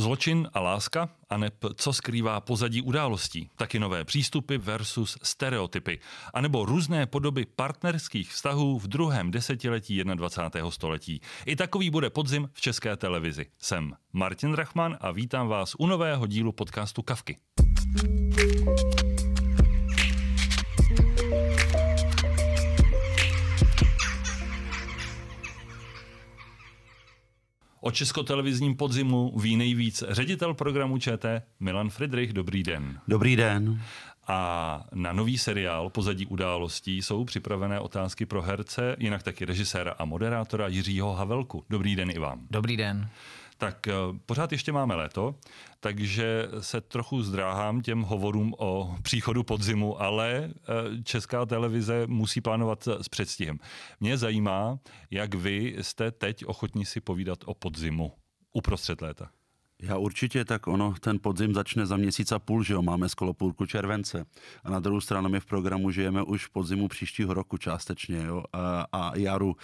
Zločin a láska, anebo co skrývá pozadí událostí, taky nové přístupy versus stereotypy, anebo různé podoby partnerských vztahů v druhém desetiletí 21. století. I takový bude podzim v České televizi. Jsem Martin Rachman a vítám vás u nového dílu podcastu Kavky. thank you O českotelevizním podzimu ví nejvíc ředitel programu ČT Milan Friedrich. Dobrý den. Dobrý den. A na nový seriál Pozadí událostí jsou připravené otázky pro herce, jinak taky režiséra a moderátora Jiřího Havelku. Dobrý den i vám. Dobrý den tak eh, pořád ještě máme léto, takže se trochu zdráhám těm hovorům o příchodu podzimu, ale eh, česká televize musí plánovat s předstihem. Mě zajímá, jak vy jste teď ochotní si povídat o podzimu uprostřed léta. Já určitě, tak ono, ten podzim začne za měsíc a půl, že jo, máme skolo půlku července. A na druhou stranu my v programu žijeme už podzimu příštího roku částečně, jo, a, a jaru.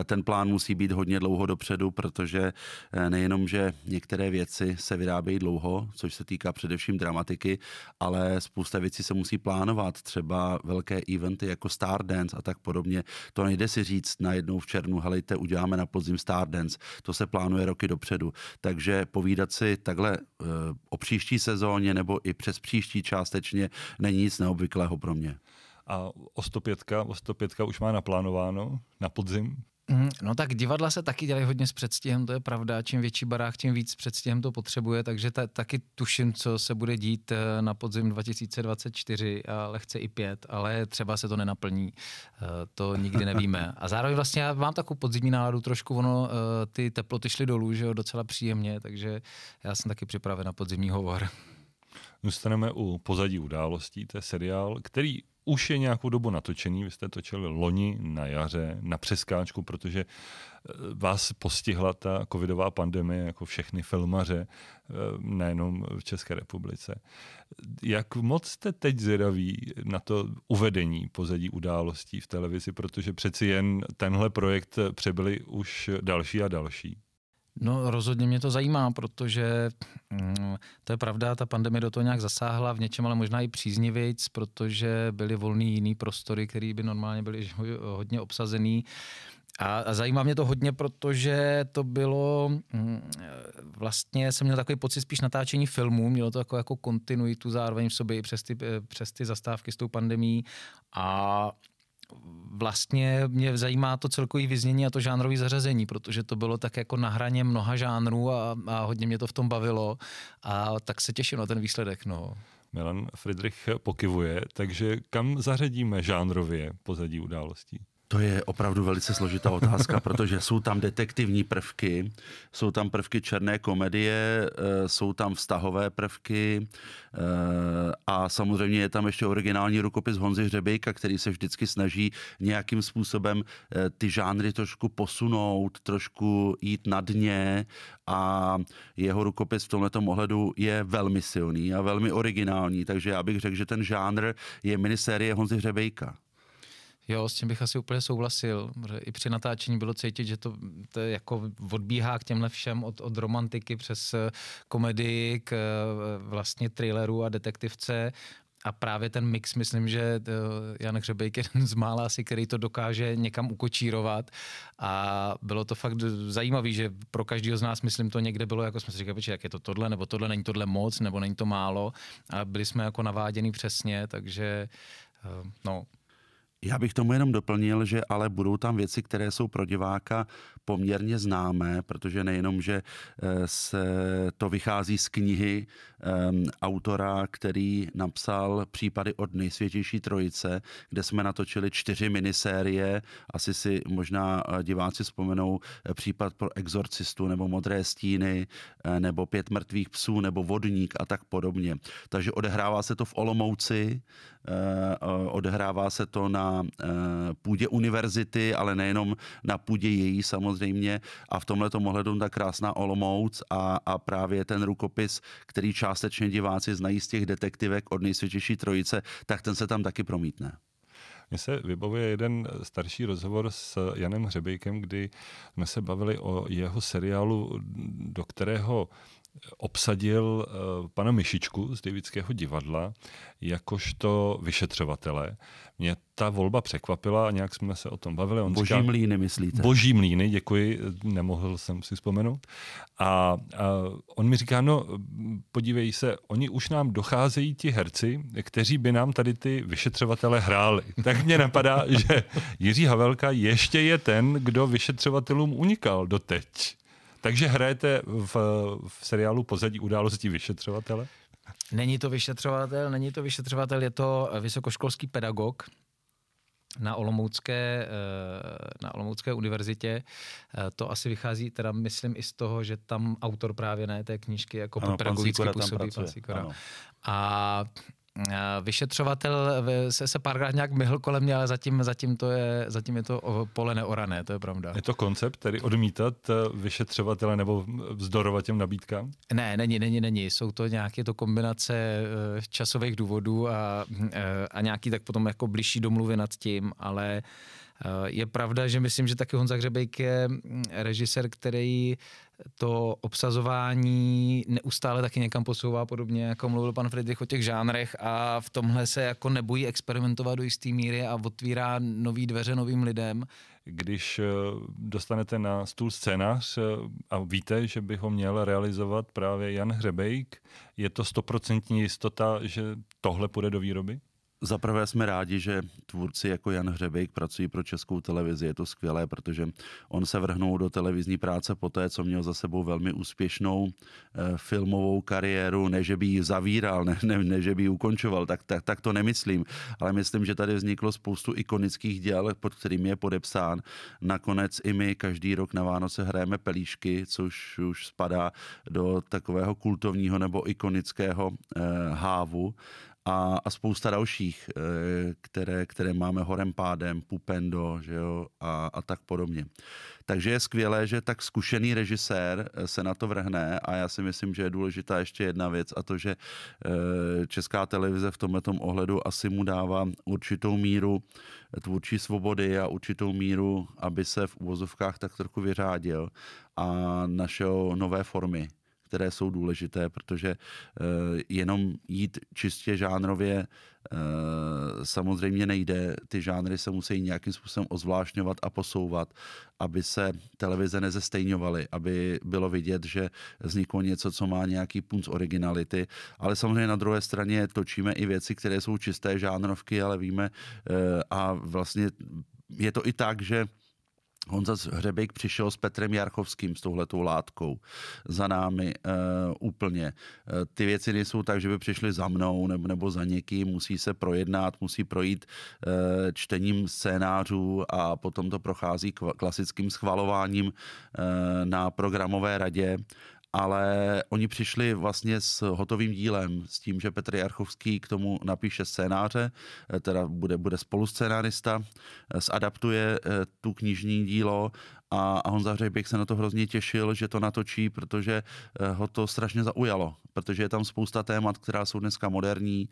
Eh, ten plán musí být hodně dlouho dopředu, protože eh, nejenom, že některé věci se vyrábějí dlouho, což se týká především dramatiky, ale spousta věcí se musí plánovat, třeba velké eventy jako Stardance a tak podobně. To nejde si říct najednou v červnu, helejte, uděláme na podzim Stardance. To se plánuje roky dopředu. Takže povídat asi takhle eh, o příští sezóně nebo i přes příští částečně není nic neobvyklého pro mě. A Ostopětka, Ostopětka už má naplánováno na podzim Mhm. no tak divadla se taky dělají hodně s předstihem, to je pravda. Čím větší barák, tím víc předstihem to potřebuje, takže ta, taky tuším, co se bude dít eh, na podzim 2024 a lehce i pět, ale třeba se to nenaplní. Eh, to nikdy nevíme. A zároveň vlastně já mám takovou podzimní náladu trošku, ono eh, ty teploty šly dolů, že jo, docela příjemně, takže já jsem taky připraven na podzimní hovor. Zůstaneme u pozadí událostí, to je seriál, který už je nějakou dobu natočený, vy jste točili loni na jaře, na přeskáčku, protože eh, vás postihla ta covidová pandemie jako všechny filmaře, eh, nejenom v České republice. Jak moc jste teď zvědaví na to uvedení pozadí událostí v televizi, protože přeci jen tenhle projekt přebyli už další a další? No rozhodně mě to zajímá, protože mm, to je pravda, ta pandemie do toho nějak zasáhla v něčem, ale možná i příznivějc, protože byly volný jiný prostory, které by normálně byly hodně obsazený. A, zajímá mě to hodně, protože to bylo, mm, vlastně jsem měl takový pocit spíš natáčení filmů, mělo to jako, jako kontinuitu zároveň v sobě i přes ty, eh, přes ty zastávky s tou pandemí a vlastně mě zajímá to celkový vyznění a to žánrový zařazení, protože to bylo tak jako na hraně mnoha žánrů a, a hodně mě to v tom bavilo a tak se těším na ten výsledek. No. Milan Friedrich pokivuje, takže kam zařadíme žánrově pozadí událostí? To je opravdu velice složitá otázka, protože jsou tam detektivní prvky, jsou tam prvky černé komedie, eh, jsou tam vztahové prvky eh, a samozřejmě je tam ještě originální rukopis Honzy Hřebejka, který se vždycky snaží nějakým způsobem eh, ty žánry trošku posunout, trošku jít na dně a jeho rukopis v tomto ohledu je velmi silný a velmi originální, takže já bych řekl, že ten žánr je minisérie Honzy Hřebejka. Jo, s tím bych asi úplně souhlasil. I při natáčení bylo cítit, že to, to jako odbíhá k těmhle všem od, od romantiky přes eh, komedii k eh, vlastně thrilleru a detektivce. A právě ten mix, myslím, že eh, Jan Hřebejk je jeden z mála asi, který to dokáže někam ukočírovat. A bylo to fakt zajímavé, že pro každého z nás, myslím, to někde bylo, jako jsme si říkali, jak je to tohle, nebo tohle, není tohle moc, nebo není to málo. A byli jsme jako naváděni přesně, takže no, já bych tomu jenom doplnil, že ale budou tam věci, které jsou pro diváka poměrně známé, protože nejenom, že eh, se to vychází z knihy um, autora, který napsal případy od nejsvětější trojice, kde jsme natočili čtyři minisérie, asi si možná eh, diváci vzpomenou eh, případ pro exorcistu nebo modré stíny, nebo pět mrtvých psů, nebo vodník a tak podobně. Takže odehrává se to v Olomouci, odehrává se to na půdě univerzity, ale nejenom na půdě její samozřejmě, samozřejmě a v tomhle ohledu ta krásná Olomouc a, a právě ten rukopis, který částečně diváci znají z těch detektivek od nejsvětější trojice, tak ten se tam taky promítne. Mně se vybavuje jeden starší rozhovor s Janem Hřebejkem, kdy jsme se bavili o jeho seriálu, do kterého obsadil eh, pana Myšičku z Divického divadla jakožto vyšetřovatele. Mě ta volba překvapila a nějak jsme se o tom bavili. On boží říká, mlíny myslíte? Boží mlíny, děkuji, nemohl jsem si vzpomenout. A, a on mi říká, no podívej se, oni už nám docházejí ti herci, kteří by nám tady ty vyšetřovatele hráli. Tak mě napadá, že Jiří Havelka ještě je ten, kdo vyšetřovatelům unikal doteď. Takže hrajete v, v seriálu Pozadí události vyšetřovatele? Není to vyšetřovatel, není to vyšetřovatel, je to eh, vysokoškolský pedagog, na Olomoucké, eh, na Olomoucké univerzitě. Eh, to asi vychází teda, myslím, i z toho, že tam autor právě ne té knížky jako ano, pedagogicky pan působí. Pan A Eh, vyšetřovatel eh, se, se párkrát nějak myhl kolem mě, ale zatím, zatím, to je, zatím je to eh, pole neorané, to je pravda. Je to koncept, tedy odmítat vyšetřovatele nebo vzdorovat těm nabídkám? Ne, není, není, není. Jsou to nějaké to kombinace časových důvodů a, a nějaký tak potom jako blížší domluvy nad tím, ale Eh, je pravda, že myslím, že taky Honza Hřebejk je mm, režisér, který to obsazování neustále taky někam posouvá, podobně jako mluvil pan Friedrich o těch žánrech a v tomhle se jako nebojí experimentovat do jisté míry a otvírá nové dveře novým lidem. Když eh, dostanete na stůl scénář eh, a víte, že by ho měl realizovat právě Jan Hřebejk, je to stoprocentní jistota, že tohle půjde do výroby? Za prvé jsme rádi, že tvůrci jako Jan Hřebejk pracují pro českou televizi. Je to skvělé, protože on se vrhnul do televizní práce po té, co měl za sebou velmi úspěšnou eh, filmovou kariéru. Ne, že by ji zavíral, ne, ne, ne že by ji ukončoval, tak, tak, tak to nemyslím. Ale myslím, že tady vzniklo spoustu ikonických děl, pod kterým je podepsán. Nakonec i my každý rok na Vánoce hrajeme pelíšky, což už spadá do takového kultovního nebo ikonického eh, hávu a, a spousta dalších, eh, které, které máme horem pádem, Pupendo že jo, a, a tak podobně. Takže je skvělé, že tak zkušený režisér eh, se na to vrhne a já si myslím, že je důležitá ještě jedna věc a to, že eh, česká televize v tomto ohledu asi mu dává určitou míru tvůrčí svobody a určitou míru, aby se v uvozovkách tak trochu vyřádil a našel nové formy které jsou důležité, protože eh, jenom jít čistě žánrově eh, samozřejmě nejde. Ty žánry se musí nějakým způsobem ozvlášňovat a posouvat, aby se televize nezestejňovaly, aby bylo vidět, že vzniklo něco, co má nějaký punc originality. Ale samozřejmě na druhé straně točíme i věci, které jsou čisté žánrovky, ale víme eh, a vlastně je to i tak, že Honza Hřebejk přišel s Petrem Jarchovským s touhletou látkou za námi e, úplně. E, ty věci nejsou tak, že by přišli za mnou nebo, nebo za někým, musí se projednat, musí projít e, čtením scénářů a potom to prochází klasickým schvalováním e, na programové radě ale oni přišli vlastně s hotovým dílem, s tím, že Petr Jarchovský k tomu napíše scénáře, eh, teda bude, bude spoluscénárista, eh, zadaptuje eh, tu knižní dílo a, a Honza Hřebík se na to hrozně těšil, že to natočí, protože eh, ho to strašně zaujalo, protože je tam spousta témat, která jsou dneska moderní,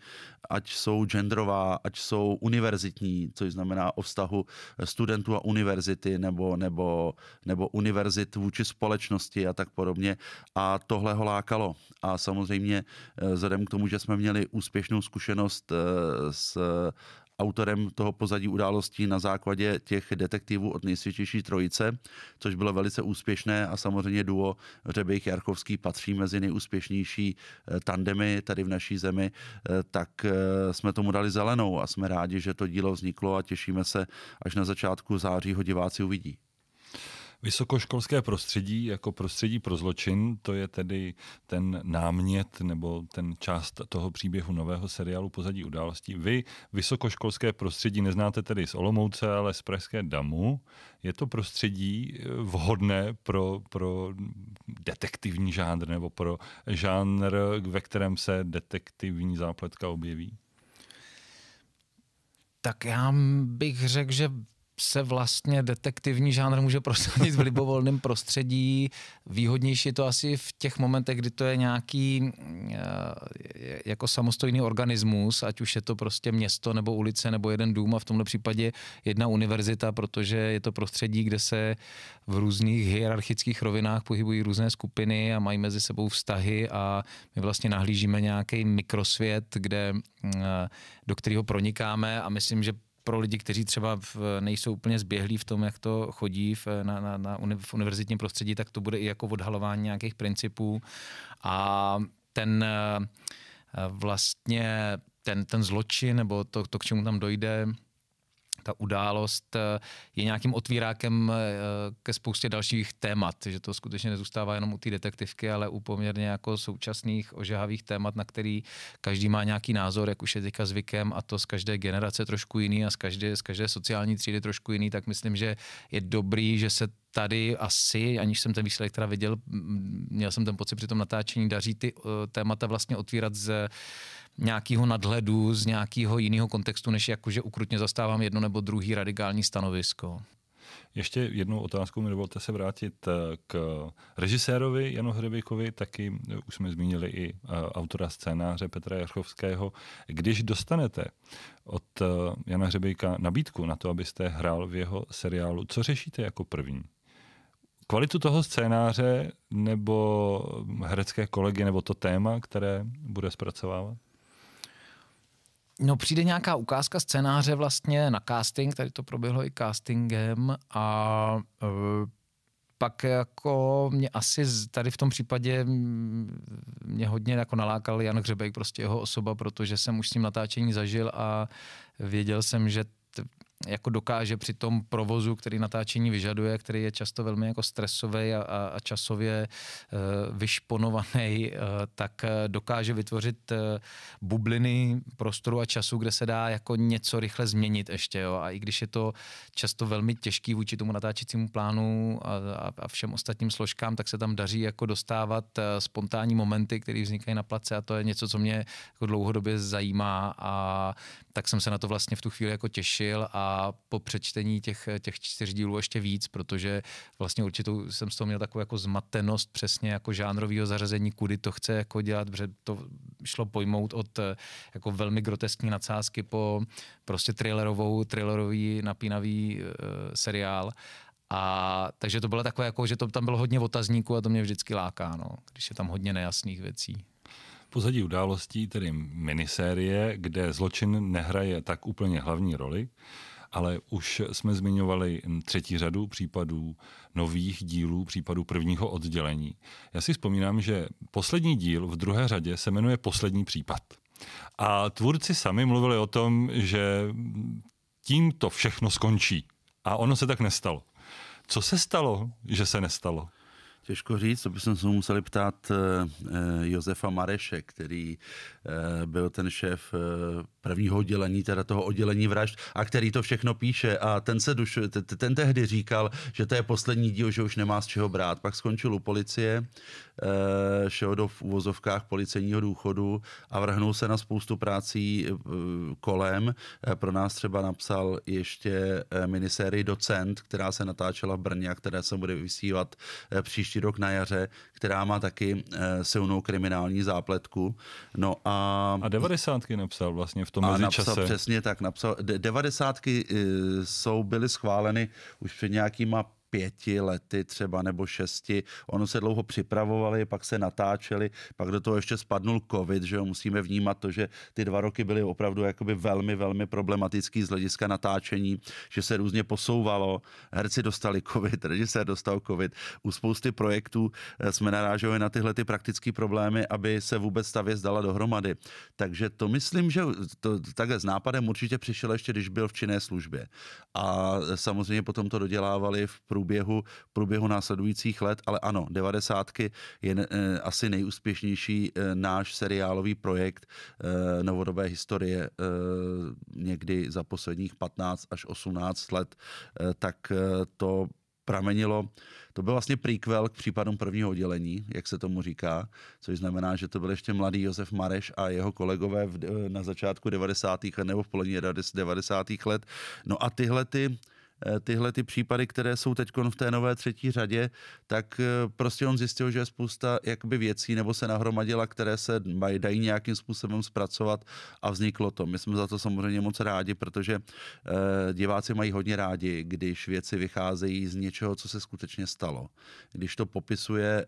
ať jsou genderová, ať jsou univerzitní, což znamená o vztahu eh, studentů a univerzity nebo, nebo, nebo univerzit vůči společnosti a tak podobně. A tohle ho lákalo. A samozřejmě eh, vzhledem k tomu, že jsme měli úspěšnou zkušenost s autorem toho pozadí událostí na základě těch detektivů od nejsvětější trojice, což bylo velice úspěšné a samozřejmě duo Řebejch Jarchovský patří mezi nejúspěšnější eh, tandemy tady v naší zemi, eh, tak eh, jsme tomu dali zelenou a jsme rádi, že to dílo vzniklo a těšíme se, až na začátku září ho diváci uvidí. Vysokoškolské prostředí jako prostředí pro zločin, to je tedy ten námět nebo ten část toho příběhu nového seriálu Pozadí událostí. Vy vysokoškolské prostředí neznáte tedy z Olomouce, ale z Pražské damu. Je to prostředí eh, vhodné pro, pro detektivní žánr nebo pro žánr, ve kterém se detektivní zápletka objeví? Tak já bych řekl, že se vlastně detektivní žánr může prosadit v libovolném prostředí. Výhodnější je to asi v těch momentech, kdy to je nějaký eh, jako samostojný organismus, ať už je to prostě město nebo ulice nebo jeden dům a v tomhle případě jedna univerzita, protože je to prostředí, kde se v různých hierarchických rovinách pohybují různé skupiny a mají mezi sebou vztahy a my vlastně nahlížíme nějaký mikrosvět, kde, eh, do kterého pronikáme a myslím, že pro lidi, kteří třeba v, nejsou úplně zběhlí v tom, jak to chodí v, na, na, na uni, v univerzitním prostředí, tak to bude i jako odhalování nějakých principů. A ten eh, vlastně ten, ten zločin nebo to, to, k čemu tam dojde, ta událost eh, je nějakým otvírákem eh, ke spoustě dalších témat, že to skutečně nezůstává jenom u té detektivky, ale u poměrně jako současných ožehavých témat, na který každý má nějaký názor, jak už je teďka zvykem a to z každé generace trošku jiný a z každé, z každé sociální třídy trošku jiný, tak myslím, že je dobrý, že se tady asi, aniž jsem ten výsledek teda viděl, měl jsem ten pocit při tom natáčení, daří ty eh, témata vlastně otvírat z nějakého nadhledu, z nějakého jiného kontextu, než jako, že ukrutně zastávám jedno nebo druhý radikální stanovisko. Ještě jednou otázku mi dovolte se vrátit eh, k režisérovi Janu Hřebíkovi, taky eh, už jsme zmínili i eh, autora scénáře Petra Jarchovského. Když dostanete od Jana Hřebíka nabídku na to, abyste hrál v jeho seriálu, co řešíte jako první? Kvalitu toho scénáře nebo hm, herecké kolegy nebo to téma, které bude zpracovávat? No přijde nějaká ukázka scénáře vlastně na casting, tady to proběhlo i castingem a e, pak jako mě asi tady v tom případě mě hodně jako nalákal Jan Hřebek, prostě jeho osoba, protože jsem už s ním natáčení zažil a věděl jsem, že jako dokáže při tom provozu, který natáčení vyžaduje, který je často velmi jako stresový a, a, a časově e, eh, vyšponovaný, e, eh, tak eh, dokáže vytvořit e, bubliny prostoru a času, kde se dá jako něco rychle změnit ještě. Jo? A i když je to často velmi těžký vůči tomu natáčecímu plánu a, a, a všem ostatním složkám, tak se tam daří jako dostávat spontánní momenty, které vznikají na place a to je něco, co mě jako dlouhodobě zajímá a tak jsem se na to vlastně v tu chvíli jako těšil a a po přečtení těch, těch čtyř dílů ještě víc, protože vlastně určitou jsem z toho měl takovou jako zmatenost přesně jako žánrového zařazení, kudy to chce jako dělat, protože to šlo pojmout od eh, jako velmi groteskní nadsázky po prostě thrillerovou, thrillerový napínavý e, seriál. A takže to bylo takové, jako, že to tam bylo hodně otazníků a to mě vždycky láká, no, když je tam hodně nejasných věcí pozadí událostí, tedy minisérie, kde zločin nehraje tak úplně hlavní roli, ale už jsme zmiňovali třetí řadu případů nových dílů, případů prvního oddělení. Já si vzpomínám, že poslední díl v druhé řadě se jmenuje Poslední případ. A tvůrci sami mluvili o tom, že tím to všechno skončí. A ono se tak nestalo. Co se stalo, že se nestalo? Těžko říct, to bychom se museli ptát eh, eh, Josefa Mareše, který eh, byl ten šéf prvního oddělení, teda toho oddělení vražd, a který to všechno píše. A ten, se duš, ten tehdy říkal, že to je poslední díl, že už nemá z čeho brát. Pak skončil u policie, šel do v uvozovkách policejního důchodu a vrhnul se na spoustu prací kolem. Pro nás třeba napsal ještě minisérii Docent, která se natáčela v Brně a která se bude vysílat příští rok na jaře, která má taky eh, silnou kriminální zápletku. No a... A devadesátky napsal vlastně v tom a mezičase. napsal přesně tak, napsal. Devadesátky eh, jsou, byly schváleny už před nějakýma pěti lety třeba nebo šesti. Ono se dlouho připravovali, pak se natáčeli, pak do toho ještě spadnul covid, že jo, musíme vnímat to, že ty dva roky byly opravdu jakoby velmi, velmi problematický z hlediska natáčení, že se různě posouvalo, herci dostali covid, režisér dostal covid. U spousty projektů eh, jsme narážili na tyhle ty praktické problémy, aby se vůbec ta věc dala dohromady. Takže to myslím, že to, takhle s nápadem určitě přišel ještě, když byl v činné službě. A samozřejmě potom to dodělávali v prů průběhu, průběhu následujících let, ale ano, devadesátky je e, asi nejúspěšnější e, náš seriálový projekt e, novodobé historie e, někdy za posledních 15 až 18 let, e, tak e, to pramenilo, to byl vlastně prequel k případům prvního oddělení, jak se tomu říká, což znamená, že to byl ještě mladý Josef Mareš a jeho kolegové v, na začátku 90. let nebo v polovině 90. let. No a tyhle ty Eh, tyhle ty případy, které jsou teď v té nové třetí řadě, tak eh, prostě on zjistil, že je spousta jakby věcí nebo se nahromadila, které se mají, dají nějakým způsobem zpracovat a vzniklo to. My jsme za to samozřejmě moc rádi, protože eh, diváci mají hodně rádi, když věci vycházejí z něčeho, co se skutečně stalo. Když to popisuje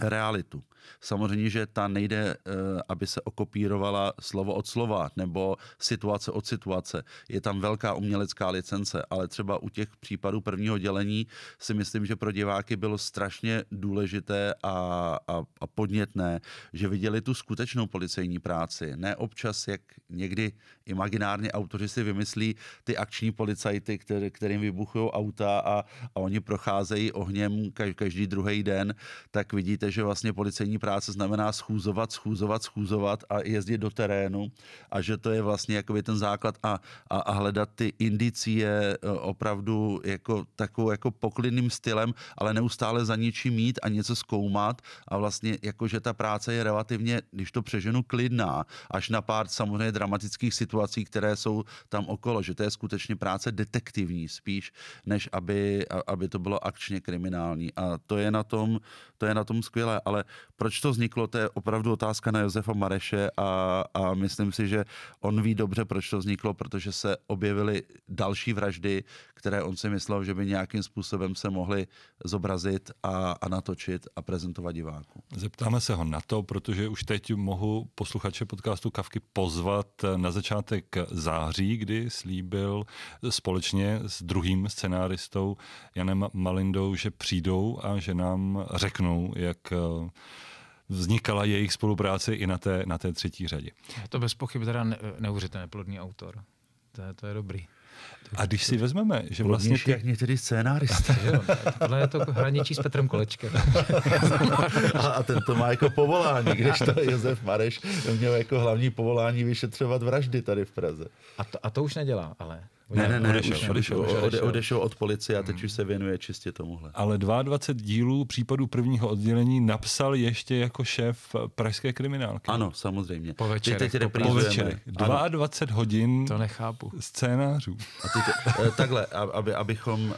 realitu. Samozřejmě, že ta nejde, eh, aby se okopírovala slovo od slova nebo situace od situace. Je tam velká umělecká licence, ale třeba u těch případů prvního dělení si myslím, že pro diváky bylo strašně důležité a, a, a podnětné, že viděli tu skutečnou policejní práci. Ne občas, jak někdy imaginárně autoři si vymyslí ty akční policajty, který, kterým vybuchují auta a, a oni procházejí ohněm každý druhý den, tak vidíte, víte, že vlastně policejní práce znamená schůzovat, schůzovat, schůzovat a jezdit do terénu a že to je vlastně jakoby ten základ a, a, a hledat ty indicie eh, opravdu jako takovou jako poklidným stylem, ale neustále za něčím mít a něco zkoumat a vlastně jako, že ta práce je relativně, když to přeženu, klidná, až na pár samozřejmě dramatických situací, které jsou tam okolo, že to je skutečně práce detektivní spíš, než aby, aby to bylo akčně kriminální a to je na tom, to je na tom skvělé, ale proč to vzniklo, to je opravdu otázka na Josefa Mareše a, a myslím si, že on ví dobře, proč to vzniklo, protože se objevily další vraždy, které on si myslel, že by nějakým způsobem se mohly zobrazit a, a natočit a prezentovat diváku. Zeptáme se ho na to, protože už teď mohu posluchače podcastu Kavky pozvat na začátek září, kdy slíbil společně s druhým scenáristou Janem Malindou, že přijdou a že nám řeknou, jak Eh, vznikala jejich spolupráce i na té, na té třetí řadě. Je to bez pochyb teda ne, neuvěřitelně plodný autor. To je, to je dobrý. A když si vezmeme, že vlastně... Ty... jak některý scénárista. No, tohle je to hraničí s Petrem Kolečkem. a, a ten to má jako povolání, když to Josef Mareš měl jako hlavní povolání vyšetřovat vraždy tady v Praze. A to, a to už nedělá, ale. Ne, ne, ne, odešel, už, odešel, odešel, odešel, odešel od policie a teď hmm. už se věnuje čistě tomuhle. Ale 22 dílů případů prvního oddělení napsal ještě jako šéf pražské kriminálky. Ano, samozřejmě. Po večerech. Teď teď po večerech. 22 ano. hodin to nechápu. scénářů. A teď, eh, takhle, aby, abychom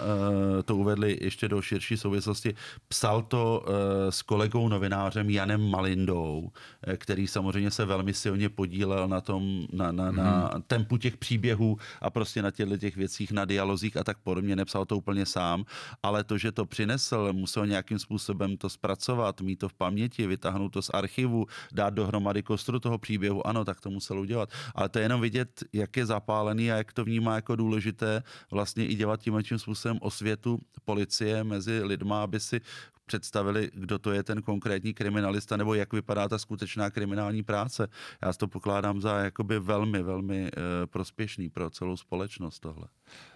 eh, to uvedli ještě do širší souvislosti, psal to eh, s kolegou novinářem Janem Malindou, který samozřejmě se velmi silně podílel na tom, na, na, na hmm. tempu těch příběhů a prostě na těch těchto těch věcích na dialozích a tak podobně, nepsal to úplně sám, ale to, že to přinesl, musel nějakým způsobem to zpracovat, mít to v paměti, vytáhnout to z archivu, dát dohromady kostru toho příběhu, ano, tak to musel udělat. Ale to je jenom vidět, jak je zapálený a jak to vnímá jako důležité vlastně i dělat tím, tím způsobem osvětu policie mezi lidma, aby si představili, kdo to je ten konkrétní kriminalista nebo jak vypadá ta skutečná kriminální práce. Já to pokládám za jakoby velmi, velmi eh, prospěšný pro celou společnost tohle.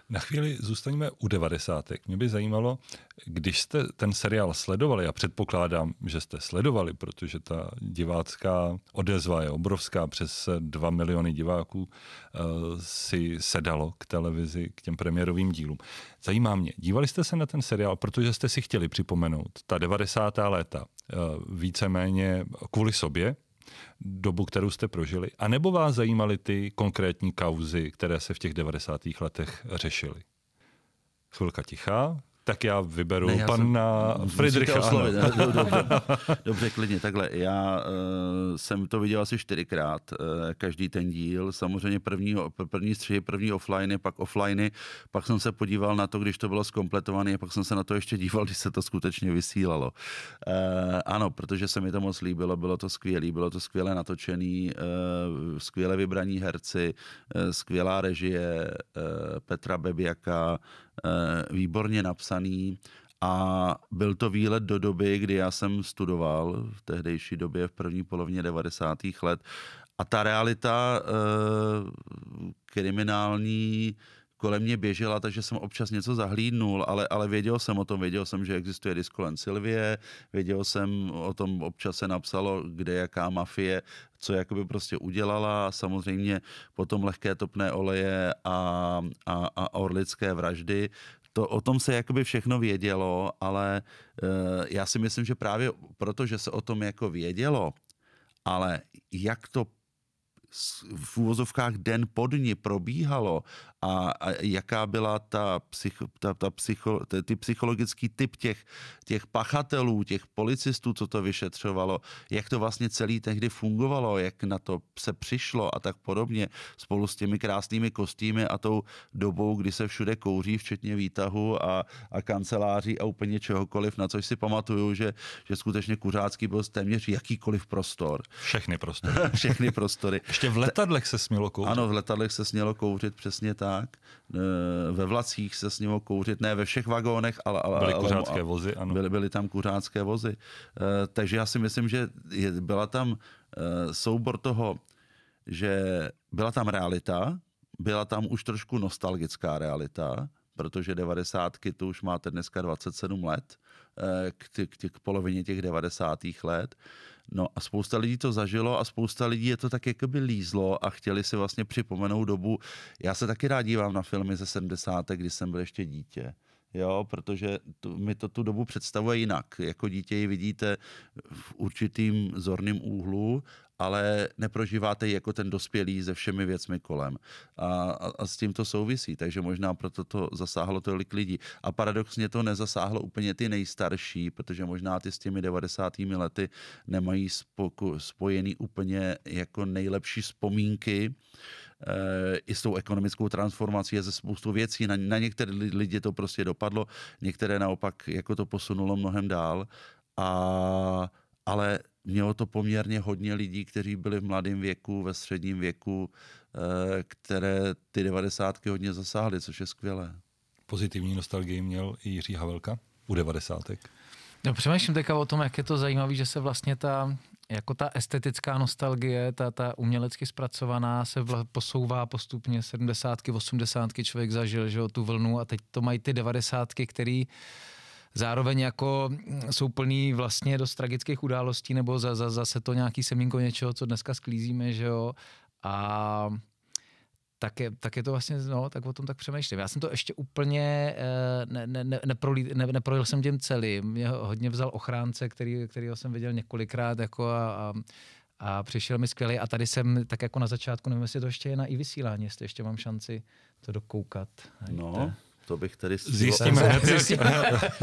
Na chvíli zůstaňme u devadesátek. Mě by zajímalo, když jste ten seriál sledovali, já předpokládám, že jste sledovali, protože ta divácká odezva je obrovská, přes 2 miliony diváků eh, si sedalo k televizi, k těm premiérovým dílům. Zajímá mě, dívali jste se na ten seriál, protože jste si chtěli připomenout ta 90. léta eh, víceméně kvůli sobě, dobu, kterou jste prožili, anebo vás zajímaly ty konkrétní kauzy, které se v těch 90. letech řešily? Chvilka tichá, tak já vyberu ne, já pana jsem, eh, Friedricha. Oslovit, ne? Dobře, dobře, dobře, klidně, takhle. Já uh, jsem to viděl asi čtyřikrát, uh, každý ten díl. Samozřejmě první, první střihy, první offline, pak offline, pak jsem se podíval na to, když to bylo zkompletované, pak jsem se na to ještě díval, když se to skutečně vysílalo. Uh, ano, protože se mi to moc líbilo, bylo to skvělé, bylo to skvěle natočený, uh, skvěle vybraní herci, uh, skvělá režie uh, Petra Bebiaka, Eh, výborně napsaný a byl to výlet do doby, kdy já jsem studoval v tehdejší době v první polovině 90. let a ta realita eh, kriminální kolem mě běžela, takže jsem občas něco zahlídnul, ale, ale věděl jsem o tom, věděl jsem, že existuje diskolen Silvie, věděl jsem o tom, občas se napsalo, kde jaká mafie, co jakoby prostě udělala, samozřejmě potom lehké topné oleje a, a, a orlické vraždy, to, o tom se jakoby všechno vědělo, ale e, já si myslím, že právě proto, že se o tom jako vědělo, ale jak to v úvozovkách den po dní probíhalo a, a jaká byla ta, psycho, ta, ta psycho, ty psychologický typ těch, těch pachatelů, těch policistů, co to vyšetřovalo, jak to vlastně celý tehdy fungovalo, jak na to se přišlo a tak podobně, spolu s těmi krásnými kostýmy a tou dobou, kdy se všude kouří, včetně výtahu a, a kanceláří a úplně čehokoliv, na což si pamatuju, že, že skutečně kuřácký byl téměř jakýkoliv prostor. Všechny prostory. Všechny prostory. Ještě v letadlech se smělo kouřit. Ano, v letadlech se smělo kouřit, přesně tak tak, eh, ve vlacích se s ním kouřit, ne ve všech vagónech, ale... ale byly kuřácké vozy, ano. Byly, byly tam kuřácké vozy. Eh, takže já si myslím, že byla tam eh, soubor toho, že byla tam realita, byla tam už trošku nostalgická realita, protože devadesátky, to už máte dneska 27 let, k, k, k polovině těch devadesátých let. No a spousta lidí to zažilo a spousta lidí je to tak jakoby lízlo a chtěli si vlastně připomenout dobu. Já se taky rád dívám na filmy ze 70. kdy jsem byl ještě dítě. Jo, protože tu, mi to tu dobu představuje jinak. Jako dítě ji vidíte v určitým zorným úhlu ale neprožíváte ji jako ten dospělý se všemi věcmi kolem. A, a, a s tím to souvisí, takže možná proto to zasáhlo tolik lidí. A paradoxně to nezasáhlo úplně ty nejstarší, protože možná ty s těmi 90. lety nemají spoku, spojený úplně jako nejlepší vzpomínky e, i s tou ekonomickou transformací a ze spoustu věcí. Na, na některé lidi to prostě dopadlo, některé naopak jako to posunulo mnohem dál. A, ale mělo to poměrně hodně lidí, kteří byli v mladém věku, ve středním věku, eh, které ty devadesátky hodně zasáhly, což je skvělé. Pozitivní nostalgii měl i Jiří Havelka u devadesátek. No, přemýšlím teďka o tom, jak je to zajímavé, že se vlastně ta, jako ta estetická nostalgie, ta, ta umělecky zpracovaná se vla, posouvá postupně, 70. 80. člověk zažil, že jo, tu vlnu a teď to mají ty devadesátky, který uh, zároveň jako jsou plný vlastně dost tragických událostí, nebo za, za, zase to nějaký semínko něčeho, co dneska sklízíme, že jo. A tak je, tak je to vlastně, no, tak o tom tak přemýšlím. Já jsem to ještě úplně ne, ne, ne, ne, neprojel jsem tím celý. Mě hodně vzal ochránce, který, kterýho jsem viděl několikrát jako a, a a přišel mi skvělý a tady jsem tak jako na začátku, nevím, jestli to ještě je na i vysílání, jestli ještě mám šanci to dokoukat. No, to bych tady stílo. Zjistíme, hned, zjistíme,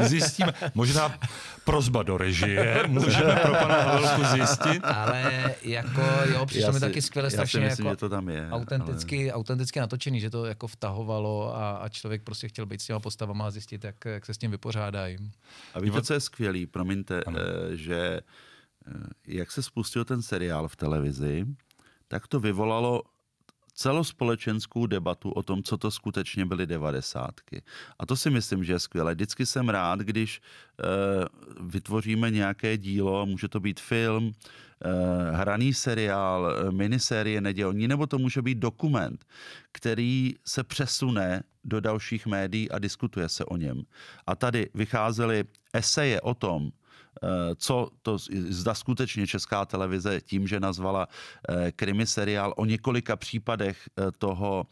zjistíme. Možná prozba do režie, můžeme pro pana Havelku zjistit. Ale jako jo, přišlo mi taky skvěle strašně myslím, jako že to tam je, autenticky, ale... autenticky natočený, že to jako vtahovalo a, a člověk prostě chtěl být s těma postavama a zjistit, jak, jak se s tím vypořádají. A víte, co je skvělý, promiňte, ano. Eh, že eh, jak se spustil ten seriál v televizi, tak to vyvolalo celospolečenskou debatu o tom, co to skutečně byly devadesátky. A to si myslím, že je skvělé. Vždycky jsem rád, když e, vytvoříme nějaké dílo, může to být film, e, hraný seriál, eh, miniserie nedělní, nebo to může být dokument, který se přesune do dalších médií a diskutuje se o něm. A tady vycházely eseje o tom, Eh, co to zda skutečně česká televize tím, že nazvala eh, krimi seriál o několika případech eh, toho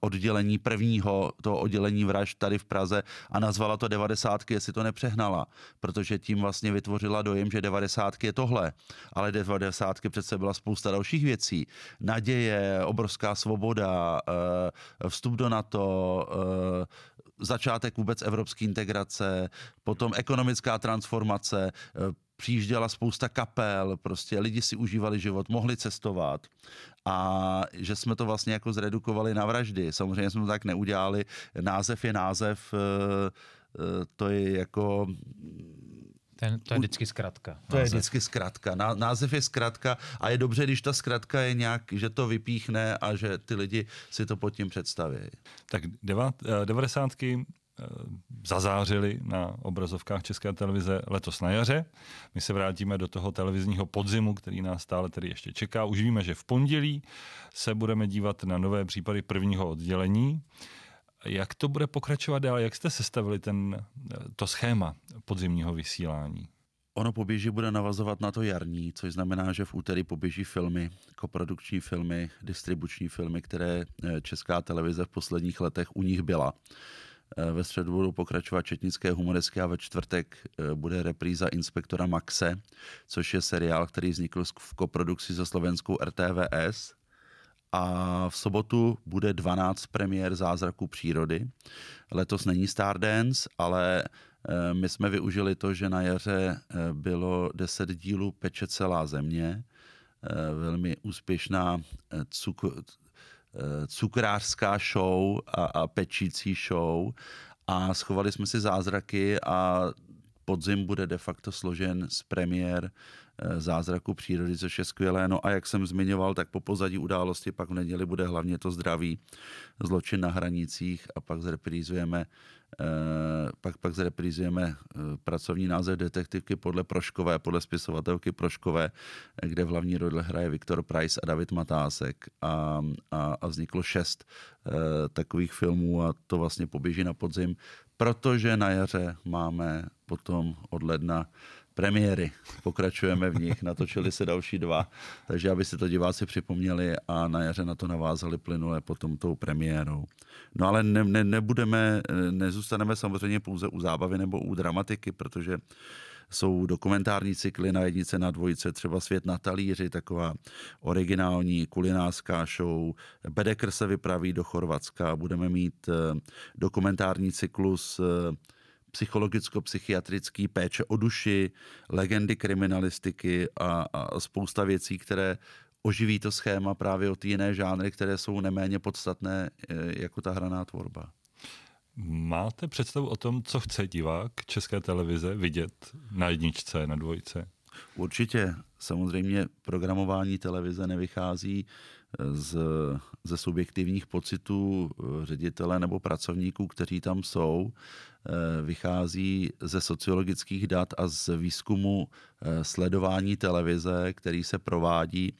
oddělení prvního, toho oddělení vražd tady v Praze a nazvala to devadesátky, jestli to nepřehnala, protože tím vlastně vytvořila dojem, že devadesátky je tohle, ale devadesátky přece byla spousta dalších věcí. Naděje, obrovská svoboda, vstup do NATO, začátek vůbec evropské integrace, potom ekonomická transformace, eh, přijížděla spousta kapel, prostě lidi si užívali život, mohli cestovat a že jsme to vlastně jako zredukovali na vraždy. Samozřejmě jsme to tak neudělali, název je název, eh, eh, to je jako ten, to je vždycky zkratka. To název. je vždycky zkratka. Ná, název je zkratka a je dobře, když ta zkratka je nějak, že to vypíchne a že ty lidi si to pod tím představí. Tak deva, eh, devadesátky eh, zazářili na obrazovkách České televize letos na jaře. My se vrátíme do toho televizního podzimu, který nás stále tedy ještě čeká. Už víme, že v pondělí se budeme dívat na nové případy prvního oddělení. Jak to bude pokračovat dál? Jak jste sestavili ten, eh, to schéma podzimního vysílání? Ono poběží bude navazovat na to jarní, což znamená, že v úterý poběží filmy, koprodukční filmy, distribuční filmy, které eh, česká televize v posledních letech u nich byla. Eh, ve středu budou pokračovat Četnické humoresky a ve čtvrtek bude repríza Inspektora Maxe, což je seriál, který vznikl v koprodukci se slovenskou RTVS a v sobotu bude 12 premiér Zázraků přírody. Letos není Stardance, ale eh, my jsme využili to, že na jaře eh, bylo 10 dílů Peče celá země, eh, velmi úspěšná cukrářská show a, a pečící show a schovali jsme si zázraky a podzim bude de facto složen z premiér Eh, zázraku přírody, což je skvělé. No a jak jsem zmiňoval, tak po pozadí události pak v neděli bude hlavně to zdraví, zločin na hranicích a pak zreprízujeme eh, pak, pak zreprízujeme eh, pracovní název detektivky podle Proškové, podle spisovatelky Proškové, kde v hlavní roli hraje Viktor Price a David Matásek. A, a, a vzniklo šest takových filmů a to vlastně poběží na podzim, protože na jaře máme potom od ledna premiéry. Pokračujeme v nich, natočili se další dva, takže aby si to diváci připomněli a na jaře na to navázali plynule potom tou premiérou. No ale ne, ne, nebudeme, nezůstaneme samozřejmě pouze u zábavy nebo u dramatiky, protože jsou dokumentární cykly na jednice, na dvojice, třeba Svět na talíři, taková originální kulinářská show. Bedekr se vypraví do Chorvatska, budeme mít eh, dokumentární cyklus eh, psychologicko-psychiatrický péče o duši, legendy kriminalistiky a, a spousta věcí, které oživí to schéma právě o ty jiné žánry, které jsou neméně podstatné e, jako ta hraná tvorba. Máte představu o tom, co chce divák České televize vidět na jedničce, na dvojce? Určitě. Samozřejmě programování televize nevychází z, ze subjektivních pocitů eh, ředitele nebo pracovníků, kteří tam jsou, eh, vychází ze sociologických dat a z výzkumu eh, sledování televize, který se provádí,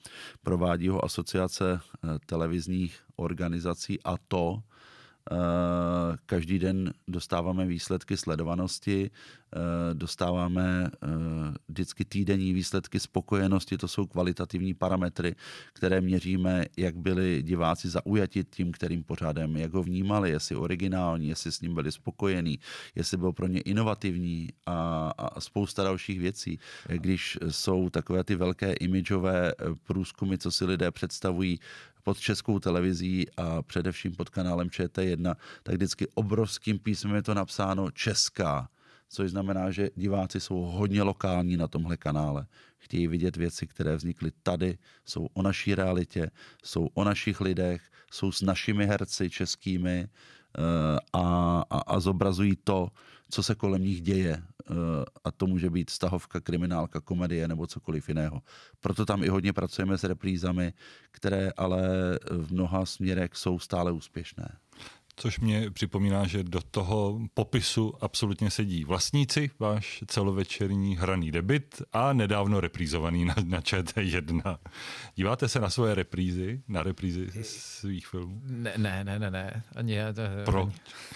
provádí ho asociace televizních organizací a to Eh, každý den dostáváme výsledky sledovanosti, eh, dostáváme eh, vždycky týdenní výsledky spokojenosti, to jsou kvalitativní parametry, které měříme, jak byli diváci zaujati tím, kterým pořádem, jak ho vnímali, jestli originální, jestli s ním byli spokojení, jestli byl pro ně inovativní a, a spousta dalších věcí. Když jsou takové ty velké imageové průzkumy, co si lidé představují, pod českou televizí a především pod kanálem ČT1, tak vždycky obrovským písmem je to napsáno Česká, což znamená, že diváci jsou hodně lokální na tomhle kanále. Chtějí vidět věci, které vznikly tady, jsou o naší realitě, jsou o našich lidech, jsou s našimi herci českými, Eh, a, a, a zobrazují to, co se kolem nich děje. Eh, a to může být stahovka, kriminálka, komedie nebo cokoliv jiného. Proto tam i hodně pracujeme s reprízami, které ale v mnoha směrech jsou stále úspěšné což mě připomíná, že do toho popisu absolutně sedí vlastníci, váš celovečerní hraný debit a nedávno reprízovaný na, na ČT1. Díváte se na svoje reprízy, na reprízy svých filmů? Ne, ne, ne, ne, ne. Ani, ne, Proč?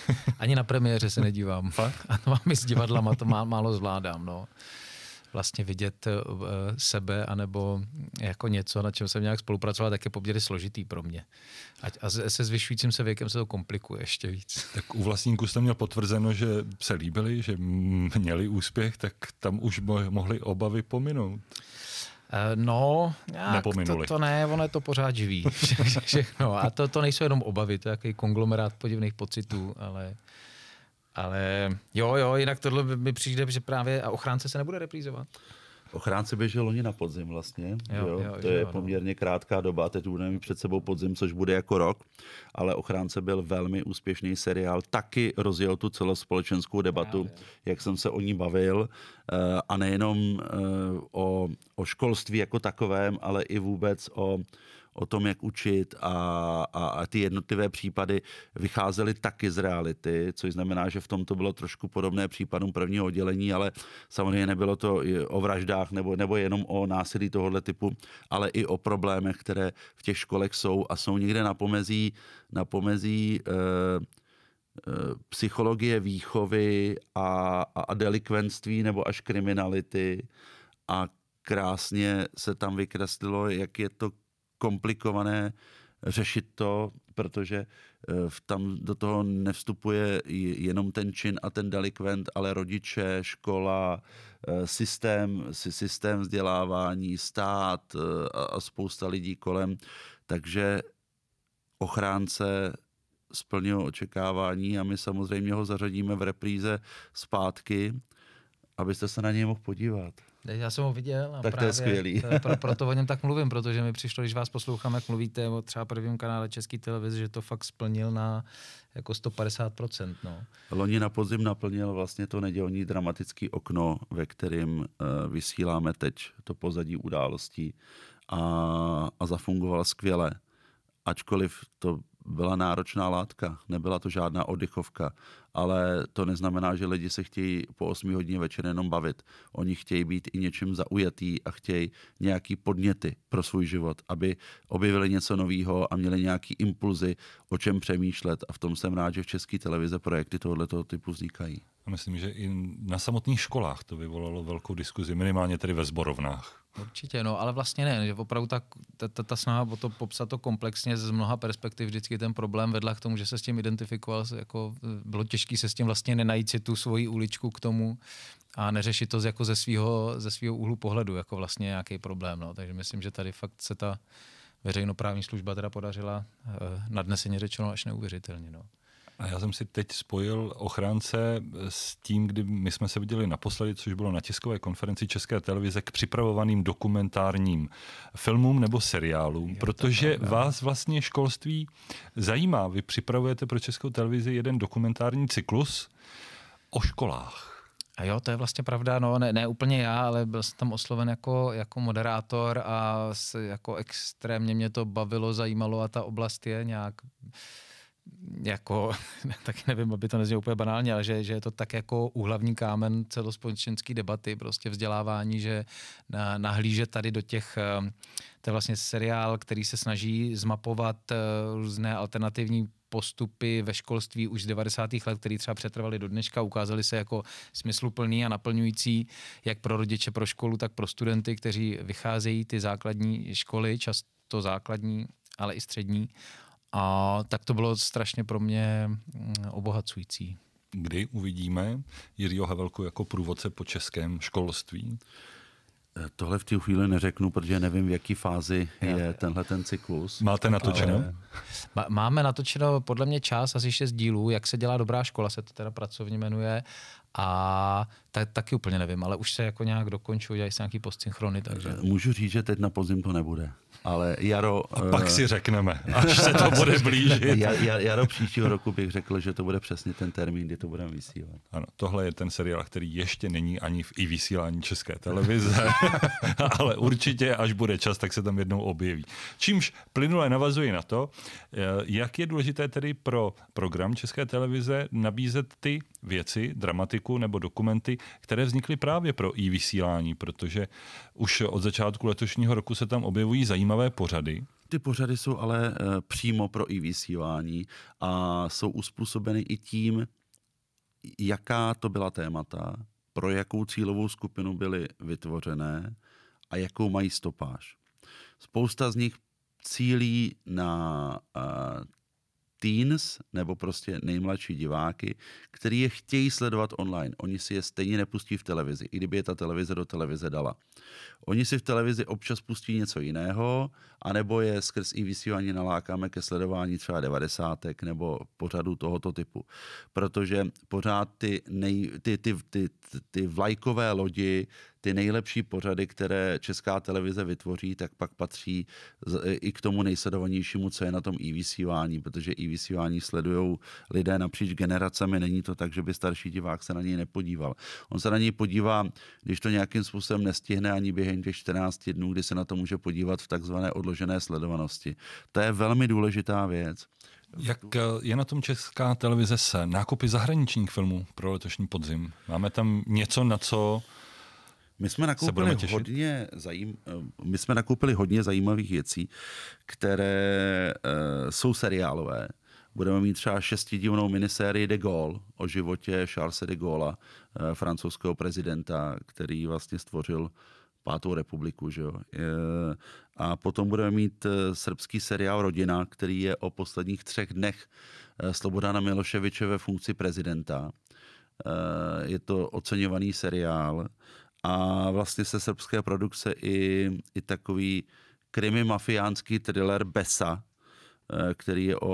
Ani, ani na premiéře se nedívám. Fakt? to mám s divadlama, to má, málo zvládám, no vlastně vidět eh, eh, sebe anebo jako něco, na čem jsem nějak spolupracoval, tak je poměrně složitý pro mě. A, a se zvyšujícím se věkem se to komplikuje ještě víc. Tak u vlastníků jste měl potvrzeno, že se líbili, že měli úspěch, tak tam už mohli obavy pominout. Eh, no, to, to ne, ono je to pořád živý. Všechno. A to, to nejsou jenom obavy, to je takový konglomerát podivných pocitů, ale ale jo, jo, jinak tohle mi přijde, že právě a ochránce se nebude reprízovat. Ochránce běžel loni na podzim vlastně, jo, jo, jo, to je jo, no. poměrně no. krátká doba, teď budeme mít před sebou podzim, což bude jako rok, ale Ochránce byl velmi úspěšný seriál, taky rozjel tu celospolečenskou debatu, Právě. jak jsem se o ní bavil eh, a nejenom eh, o, o školství jako takovém, ale i vůbec o o tom, jak učit a, a, a ty jednotlivé případy vycházely taky z reality, což znamená, že v tom to bylo trošku podobné případům prvního oddělení, ale samozřejmě nebylo to o vraždách nebo, nebo jenom o násilí tohoto typu, ale i o problémech, které v těch školech jsou a jsou někde na pomezí, na pomezí e, psychologie výchovy a, a delikvenství nebo až kriminality a krásně se tam vykreslilo, jak je to komplikované řešit to, protože eh, tam do toho nevstupuje jenom ten čin a ten delikvent, ale rodiče, škola, eh, systém, systém vzdělávání, stát eh, a spousta lidí kolem. Takže ochránce splnil očekávání a my samozřejmě ho zařadíme v repríze zpátky abyste se na něj mohl podívat. Já jsem ho viděl a tak právě to je skvělý. to, pro, proto o něm tak mluvím, protože mi přišlo, když vás poslouchám, jak mluvíte o třeba prvním kanále České televize, že to fakt splnil na jako 150%. No. Loni na podzim naplnil vlastně to nedělní dramatický okno, ve kterém uh, eh, vysíláme teď to pozadí událostí a, a zafungoval skvěle. Ačkoliv to byla náročná látka, nebyla to žádná oddychovka, ale to neznamená, že lidi se chtějí po 8 hodině večer jenom bavit. Oni chtějí být i něčím zaujatý a chtějí nějaký podněty pro svůj život, aby objevili něco nového a měli nějaký impulzy, o čem přemýšlet. A v tom jsem rád, že v české televize projekty tohoto typu vznikají. A myslím, že i na samotných školách to vyvolalo velkou diskuzi, minimálně tedy ve zborovnách. Určitě, no, ale vlastně ne, že opravdu ta, ta, ta, snaha o to popsat to komplexně z mnoha perspektiv vždycky ten problém vedla k tomu, že se s tím identifikoval, jako eh, bylo těžké se s tím vlastně nenajít si tu svoji uličku k tomu a neřešit to z, jako ze svého ze svýho úhlu pohledu, jako vlastně nějaký problém, no. takže myslím, že tady fakt se ta veřejnoprávní služba teda podařila eh, nadneseně řečeno až neuvěřitelně, no. A já jsem si teď spojil ochránce s tím, kdy my jsme se viděli naposledy, což bylo na tiskové konferenci České televize k připravovaným dokumentárním filmům nebo seriálům, jo, protože tak, vás vlastně školství zajímá. Vy připravujete pro Českou televizi jeden dokumentární cyklus o školách. A jo, to je vlastně pravda, no ne, ne úplně já, ale byl jsem tam osloven jako, jako moderátor a jako extrémně mě to bavilo, zajímalo a ta oblast je nějak jako, taky nevím, aby to neznělo úplně banálně, ale že, že je to tak jako úhlavní kámen celospolečenské debaty, prostě vzdělávání, že na, nahlížet tady do těch, eh, to je vlastně seriál, který se snaží zmapovat eh, různé alternativní postupy ve školství už z 90. let, které třeba přetrvaly do dneška, ukázaly se jako smysluplný a naplňující jak pro rodiče, pro školu, tak pro studenty, kteří vycházejí ty základní školy, často základní, ale i střední a tak to bylo strašně pro mě mm, obohacující. Kdy uvidíme Jiřího Havelku jako průvodce po českém školství? Eh, tohle v té chvíli neřeknu, protože nevím, v jaké fázi je tenhle ten cyklus. Máte natočeno? Ale... Máme natočeno podle mě čas asi šest dílů, jak se dělá dobrá škola, se to teda pracovně jmenuje. A ta, taky úplně nevím, ale už se jako nějak dokončují, dělají se nějaký postsynchrony. Takže... Můžu říct, že teď na podzim to nebude ale Jaro... A pak eh, si řekneme, až se to bude blížit. Jaro příštího roku bych řekl, že to bude přesně ten termín, kdy to budeme vysílat. Ano, tohle je ten seriál, který ještě není ani v i vysílání České televize, ale určitě, až bude čas, tak se tam jednou objeví. Čímž plynule navazuji na to, eh, jak je důležité tedy pro program České televize nabízet ty věci, dramatiku nebo dokumenty, které vznikly právě pro i vysílání, protože už od začátku letošního roku se tam objevují zajímavé pořady, ty pořady jsou ale eh, přímo pro i vysílání a jsou uspůsobeny i tím, jaká to byla témata, pro jakou cílovou skupinu byly vytvořené a jakou mají stopáž. Spousta z nich cílí na eh, teens, nebo prostě nejmladší diváky, který je chtějí sledovat online. Oni si je stejně nepustí v televizi, i kdyby je ta televize do televize dala. Oni si v televizi občas pustí něco jiného, anebo je skrz i vysílání nalákáme ke sledování třeba devadesátek nebo pořadu tohoto typu. Protože pořád ty, nej, ty, ty, ty, ty vlajkové lodi ty nejlepší pořady, které česká televize vytvoří, tak pak patří i k tomu nejsledovanějšímu, co je na tom i vysílání, protože i vysílání sledují lidé napříč generacemi. Není to tak, že by starší divák se na něj nepodíval. On se na něj podívá, když to nějakým způsobem nestihne ani během těch 14 dnů, kdy se na to může podívat v takzvané odložené sledovanosti. To je velmi důležitá věc. Jak eh, je na tom česká televize se nákupy zahraničních filmů pro letošní podzim? Máme tam něco, na co my jsme nakoupili hodně zajím, eh, my jsme nakoupili hodně zajímavých věcí, které uh, jsou seriálové. Budeme mít třeba šestidivnou minisérii De Gaulle o životě Charlesa de Gaulle, uh, eh, francouzského prezidenta, který vlastně stvořil pátou republiku, že jo. Uh, a potom budeme mít srbský seriál Rodina, který je o posledních třech dnech Slobodana Miloševiče ve funkci prezidenta. Je to oceňovaný seriál a vlastně se srbské produkce i, i takový krimi mafiánský thriller Besa, eh, který je o,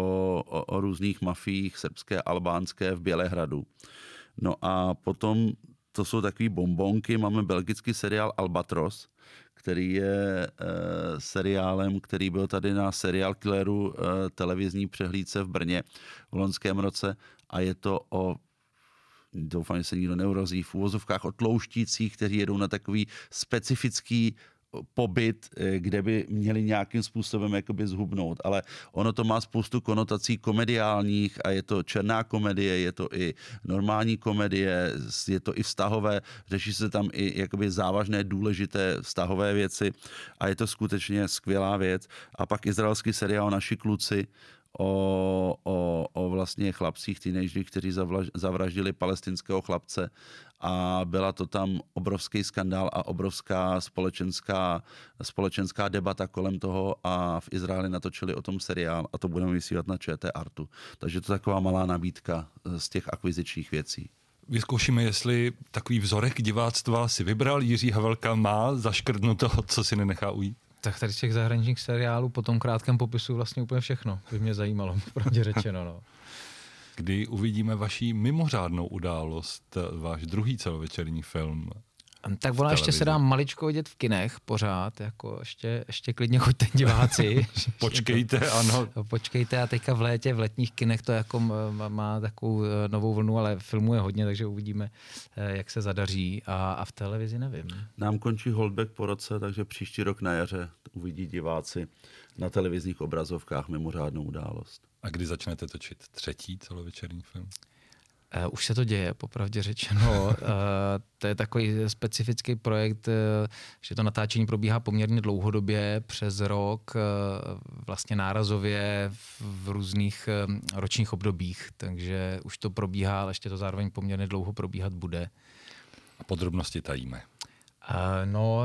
o, o různých mafiích srbské, albánské v Bělehradu. No a potom to jsou takové bombonky. Máme belgický seriál Albatros, který je e, seriálem, který byl tady na seriál Killeru e, televizní přehlídce v Brně v loňském roce a je to o doufám, že se nikdo neurozí, v úvozovkách otlouštících, kteří jedou na takový specifický pobyt, eh, kde by měli nějakým způsobem jakoby zhubnout, ale ono to má spoustu konotací komediálních a je to černá komedie, je to i normální komedie, je to i vztahové, řeší se tam i jakoby závažné, důležité vztahové věci a je to skutečně skvělá věc. A pak izraelský seriál Naši kluci, o, o, o vlastně chlapcích, teenagerích, kteří zavlaž, zavraždili palestinského chlapce a byla to tam obrovský skandál a obrovská společenská, společenská debata kolem toho a v Izraeli natočili o tom seriál a to budeme vysílat na ČT Artu. Takže to je taková malá nabídka eh, z těch akvizičních věcí. Vyzkoušíme, jestli takový vzorek diváctva si vybral Jiří Havelka má toho, co si nenechá ujít. Tak tady z těch zahraničních seriálů po tom krátkém popisu vlastně úplně všechno by mě zajímalo, pravdě řečeno. No. Kdy uvidíme vaši mimořádnou událost, váš druhý celovečerní film Hm, tak ona ještě se dá maličko vidět v kinech pořád, jako ještě, ještě klidně choďte diváci. počkejte, ano. No, počkejte a teďka v létě, v letních kinech to jako má takovou e, novou vlnu, ale filmuje hodně, takže uvidíme, e, jak se zadaří a, a v televizi nevím. Nám končí Holdback po roce, takže příští rok na jaře uvidí diváci na televizních obrazovkách mimořádnou událost. A kdy začnete točit třetí celovečerní film? Uh, už se to děje, popravdě řečeno. Uh, to je takový specifický projekt, uh, že to natáčení probíhá poměrně dlouhodobě, přes rok, vlastně nárazově v různých ročních obdobích, takže už to probíhá, ale ještě to zároveň poměrně dlouho probíhat bude. A podrobnosti tajíme. No,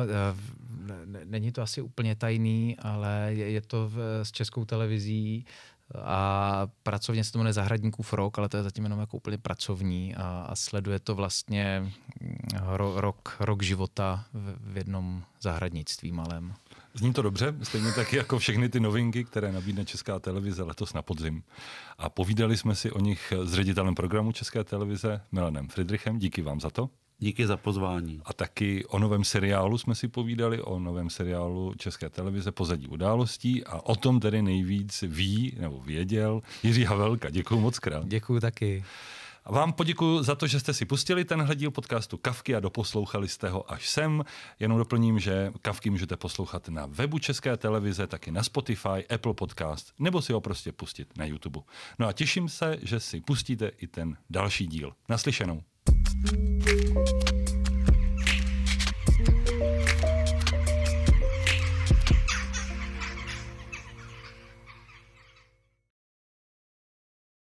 není to asi úplně tajný, ale je, je to v, s českou televizí, a pracovně se tomu nezahradníků rok, ale to je zatím jenom jako úplně pracovní a, a sleduje to vlastně mm, ro, rok, rok života v, v jednom zahradnictví malém. Zní to dobře, stejně tak jako všechny ty novinky, které nabídne Česká televize letos na podzim. A povídali jsme si o nich s ředitelem programu České televize Milanem Fridrichem. Díky vám za to. Díky za pozvání. A taky o novém seriálu jsme si povídali, o novém seriálu České televize Pozadí událostí a o tom tedy nejvíc ví nebo věděl Jiří Havelka. Děkuji moc krát. Děkuji taky. A vám poděkuji za to, že jste si pustili tenhle díl podcastu Kavky a doposlouchali jste ho až sem. Jenom doplním, že Kavky můžete poslouchat na webu České televize, taky na Spotify, Apple Podcast, nebo si ho prostě pustit na YouTube. No a těším se, že si pustíte i ten další díl. Naslyšenou. Thank you.